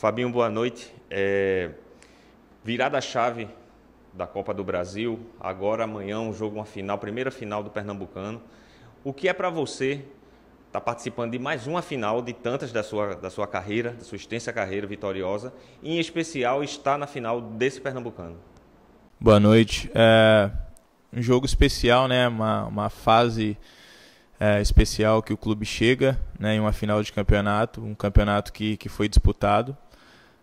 Fabinho, boa noite. É, virada a chave da Copa do Brasil, agora amanhã um jogo, uma final, primeira final do Pernambucano. O que é para você estar tá participando de mais uma final de tantas da sua, da sua carreira, da sua extensa carreira vitoriosa, e em especial estar na final desse Pernambucano? Boa noite. É um jogo especial, né? uma, uma fase é, especial que o clube chega né? em uma final de campeonato, um campeonato que, que foi disputado.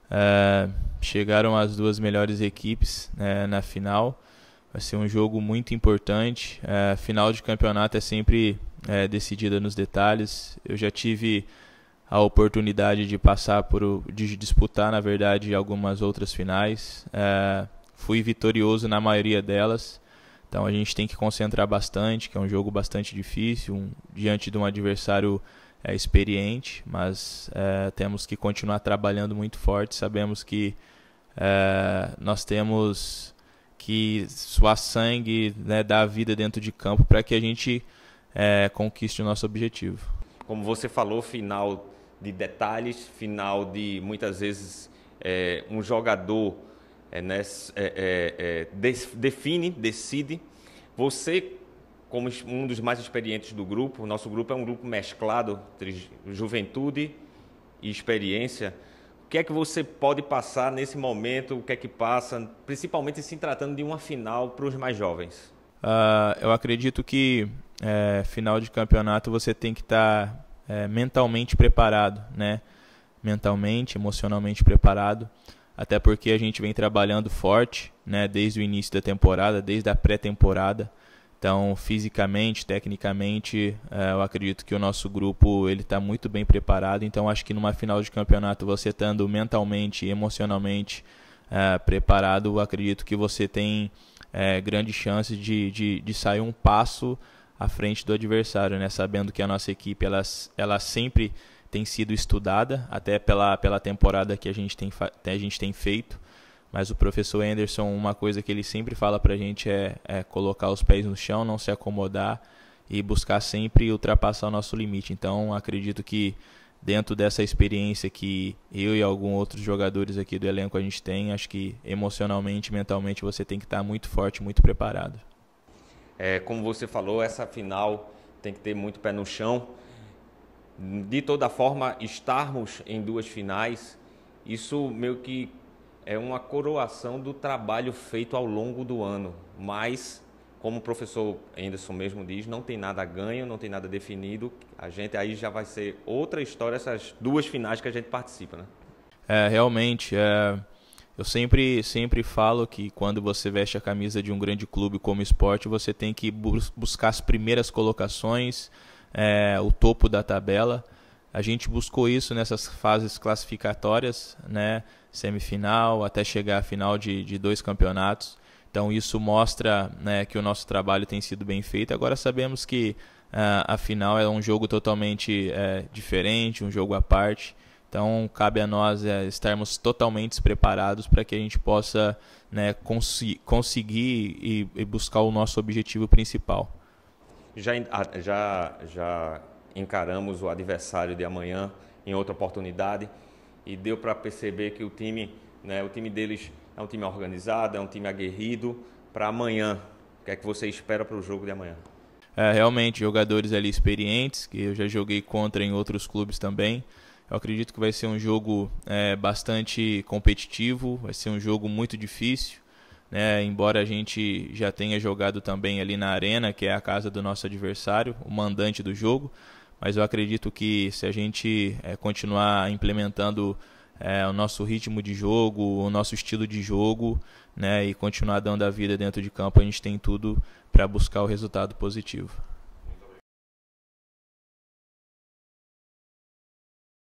Ah, chegaram as duas melhores equipes né, na final. Vai ser um jogo muito importante. a final de campeonato é sempre é, decidida nos detalhes. Eu já tive a oportunidade de passar por de disputar na verdade algumas outras finais é, fui vitorioso na maioria delas então a gente tem que concentrar bastante que é um jogo bastante difícil um, diante de um adversário é, experiente, mas é, temos que continuar trabalhando muito forte. Sabemos que é, nós temos que suar sangue, né, dar a vida dentro de campo para que a gente é, conquiste o nosso objetivo. Como você falou, final de detalhes, final de muitas vezes é, um jogador é, né, define, decide. Você como um dos mais experientes do grupo. O nosso grupo é um grupo mesclado entre juventude e experiência. O que é que você pode passar nesse momento? O que é que passa, principalmente se tratando de uma final para os mais jovens? Uh, eu acredito que é, final de campeonato você tem que estar tá, é, mentalmente preparado, né? Mentalmente, emocionalmente preparado até porque a gente vem trabalhando forte, né, desde o início da temporada, desde a pré-temporada. Então, fisicamente, tecnicamente, é, eu acredito que o nosso grupo ele está muito bem preparado. Então, acho que numa final de campeonato, você estando mentalmente e emocionalmente é, preparado, acredito que você tem é, grande chance de, de, de sair um passo à frente do adversário, né? Sabendo que a nossa equipe ela, ela sempre tem sido estudada, até pela, pela temporada que a gente tem, a gente tem feito. Mas o professor Anderson, uma coisa que ele sempre fala para a gente é, é, colocar os pés no chão, não se acomodar e buscar sempre ultrapassar o nosso limite. Então, acredito que dentro dessa experiência que eu e alguns outros jogadores aqui do elenco a gente tem, acho que emocionalmente, mentalmente, você tem que estar tá muito forte, muito preparado. É, como você falou, essa final tem que ter muito pé no chão. De toda forma, estarmos em duas finais, isso meio que é uma coroação do trabalho feito ao longo do ano, mas como o professor Anderson mesmo diz, não tem nada ganho, não tem nada definido. A gente aí já vai ser outra história essas duas finais que a gente participa, né? É, realmente, é... eu sempre sempre falo que quando você veste a camisa de um grande clube como esporte, você tem que bus buscar as primeiras colocações, é, o topo da tabela. A gente buscou isso nessas fases classificatórias, né? semifinal até chegar à final de, de dois campeonatos. Então isso mostra né, que o nosso trabalho tem sido bem feito. Agora sabemos que uh, a final é um jogo totalmente uh, diferente, um jogo à parte. Então cabe a nós uh, estarmos totalmente preparados para que a gente possa né, cons conseguir e, e buscar o nosso objetivo principal. Já, ah, já, já encaramos o adversário de amanhã em outra oportunidade e deu para perceber que o time, né, o time deles é um time organizado, é um time aguerrido para amanhã. O que é que você espera para o jogo de amanhã? É, realmente, jogadores ali experientes, que eu já joguei contra em outros clubes também. Eu acredito que vai ser um jogo é, bastante competitivo, vai ser um jogo muito difícil. Né? Embora a gente já tenha jogado também ali na Arena, que é a casa do nosso adversário, o mandante do jogo mas eu acredito que se a gente é, continuar implementando é, o nosso ritmo de jogo, o nosso estilo de jogo, né, e continuar dando a vida dentro de campo, a gente tem tudo para buscar o resultado positivo.